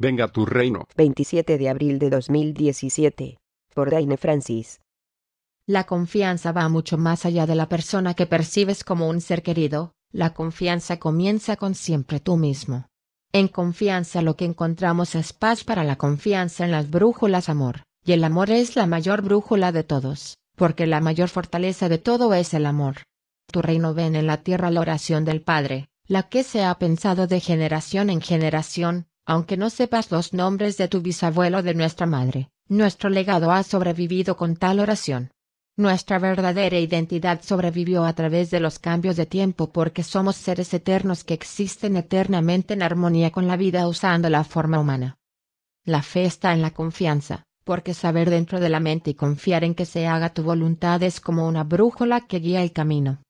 Venga tu reino. 27 de abril de 2017. Por Daine Francis. La confianza va mucho más allá de la persona que percibes como un ser querido, la confianza comienza con siempre tú mismo. En confianza lo que encontramos es paz para la confianza en las brújulas amor, y el amor es la mayor brújula de todos, porque la mayor fortaleza de todo es el amor. Tu reino ven en la tierra la oración del Padre, la que se ha pensado de generación en generación, aunque no sepas los nombres de tu bisabuelo de nuestra madre, nuestro legado ha sobrevivido con tal oración. Nuestra verdadera identidad sobrevivió a través de los cambios de tiempo porque somos seres eternos que existen eternamente en armonía con la vida usando la forma humana. La fe está en la confianza, porque saber dentro de la mente y confiar en que se haga tu voluntad es como una brújula que guía el camino.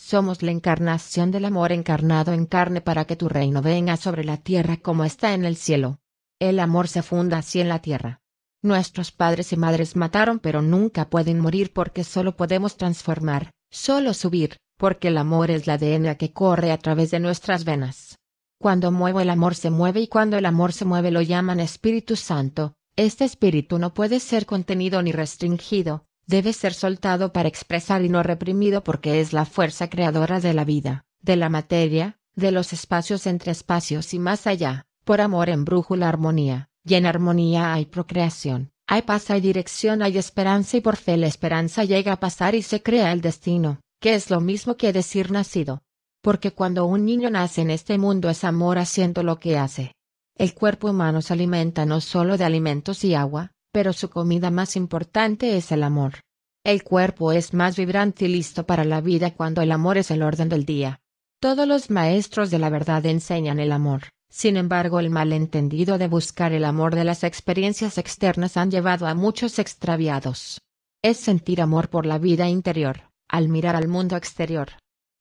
Somos la encarnación del amor encarnado en carne para que tu reino venga sobre la tierra como está en el cielo. El amor se funda así en la tierra. Nuestros padres y madres mataron pero nunca pueden morir porque solo podemos transformar, solo subir, porque el amor es la DNA que corre a través de nuestras venas. Cuando muevo el amor se mueve y cuando el amor se mueve lo llaman Espíritu Santo, este espíritu no puede ser contenido ni restringido, debe ser soltado para expresar y no reprimido porque es la fuerza creadora de la vida, de la materia, de los espacios entre espacios y más allá, por amor la armonía, y en armonía hay procreación, hay paz, hay dirección, hay esperanza y por fe la esperanza llega a pasar y se crea el destino, que es lo mismo que decir nacido. Porque cuando un niño nace en este mundo es amor haciendo lo que hace. El cuerpo humano se alimenta no solo de alimentos y agua, pero su comida más importante es el amor. El cuerpo es más vibrante y listo para la vida cuando el amor es el orden del día. Todos los maestros de la verdad enseñan el amor, sin embargo el malentendido de buscar el amor de las experiencias externas han llevado a muchos extraviados. Es sentir amor por la vida interior, al mirar al mundo exterior.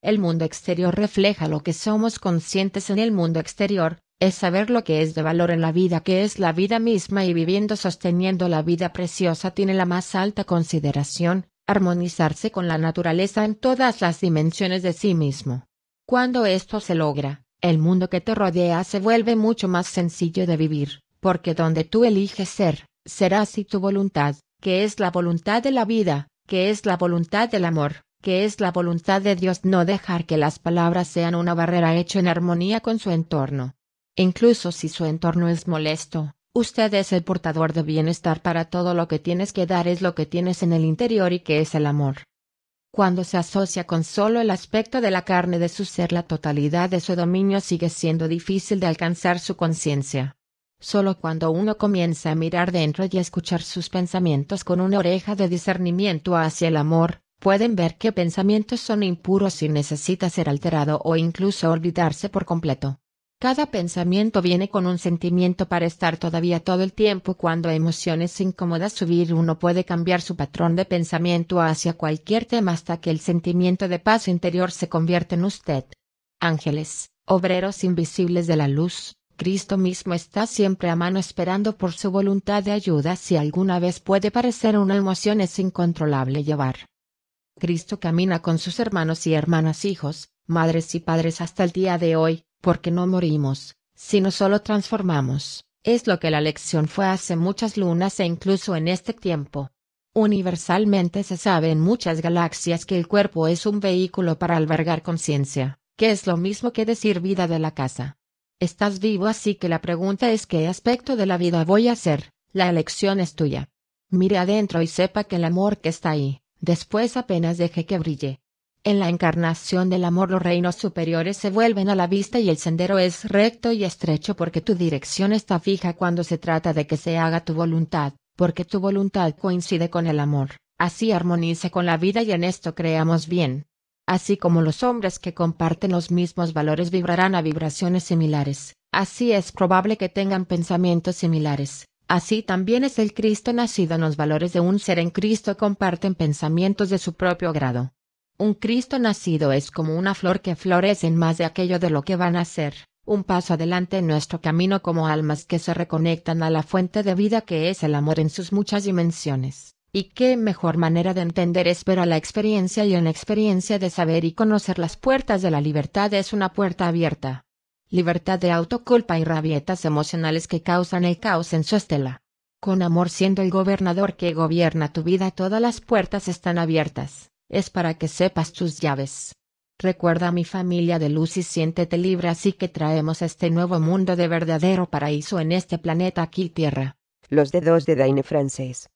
El mundo exterior refleja lo que somos conscientes en el mundo exterior, es saber lo que es de valor en la vida que es la vida misma y viviendo sosteniendo la vida preciosa tiene la más alta consideración, armonizarse con la naturaleza en todas las dimensiones de sí mismo. Cuando esto se logra, el mundo que te rodea se vuelve mucho más sencillo de vivir, porque donde tú eliges ser, será así tu voluntad, que es la voluntad de la vida, que es la voluntad del amor, que es la voluntad de Dios no dejar que las palabras sean una barrera hecha en armonía con su entorno Incluso si su entorno es molesto, usted es el portador de bienestar para todo lo que tienes que dar es lo que tienes en el interior y que es el amor. Cuando se asocia con solo el aspecto de la carne de su ser la totalidad de su dominio sigue siendo difícil de alcanzar su conciencia. Solo cuando uno comienza a mirar dentro y a escuchar sus pensamientos con una oreja de discernimiento hacia el amor, pueden ver que pensamientos son impuros y necesita ser alterado o incluso olvidarse por completo. Cada pensamiento viene con un sentimiento para estar todavía todo el tiempo cuando emociones incómodas subir uno puede cambiar su patrón de pensamiento hacia cualquier tema hasta que el sentimiento de paz interior se convierte en usted. Ángeles, obreros invisibles de la luz, Cristo mismo está siempre a mano esperando por su voluntad de ayuda si alguna vez puede parecer una emoción es incontrolable llevar. Cristo camina con sus hermanos y hermanas hijos, madres y padres hasta el día de hoy, porque no morimos, sino solo transformamos, es lo que la lección fue hace muchas lunas e incluso en este tiempo. Universalmente se sabe en muchas galaxias que el cuerpo es un vehículo para albergar conciencia, que es lo mismo que decir vida de la casa. Estás vivo así que la pregunta es qué aspecto de la vida voy a hacer, la elección es tuya. Mire adentro y sepa que el amor que está ahí, después apenas deje que brille. En la encarnación del amor los reinos superiores se vuelven a la vista y el sendero es recto y estrecho porque tu dirección está fija cuando se trata de que se haga tu voluntad, porque tu voluntad coincide con el amor, así armoniza con la vida y en esto creamos bien. Así como los hombres que comparten los mismos valores vibrarán a vibraciones similares, así es probable que tengan pensamientos similares, Así también es el Cristo nacido en los valores de un ser en Cristo comparten pensamientos de su propio grado. Un Cristo nacido es como una flor que florece en más de aquello de lo que van a ser, un paso adelante en nuestro camino como almas que se reconectan a la fuente de vida que es el amor en sus muchas dimensiones. Y qué mejor manera de entender es a la experiencia y en la experiencia de saber y conocer las puertas de la libertad es una puerta abierta. Libertad de autoculpa y rabietas emocionales que causan el caos en su estela. Con amor siendo el gobernador que gobierna tu vida todas las puertas están abiertas. Es para que sepas tus llaves. Recuerda a mi familia de luz y siéntete libre así que traemos este nuevo mundo de verdadero paraíso en este planeta aquí tierra. Los dedos de Daine Frances.